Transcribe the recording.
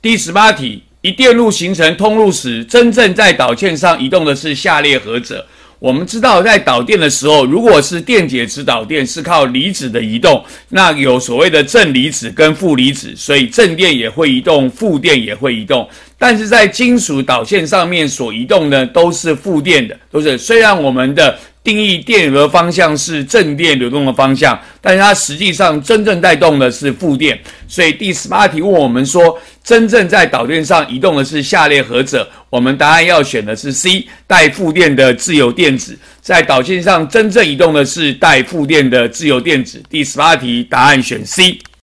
第十八题，一电路形成通路时，真正在导线上移动的是下列何者？我们知道，在导电的时候，如果是电解质导电，是靠离子的移动。那有所谓的正离子跟负离子，所以正电也会移动，负电也会移动。但是在金属导线上面所移动呢，都是负电的，都是虽然我们的。定义电流的方向是正电流动的方向，但是它实际上真正带动的是负电，所以第十八题问我们说，真正在导电上移动的是下列何者？我们答案要选的是 C，带负电的自由电子在导线上真正移动的是带负电的自由电子。第十八题答案选 C。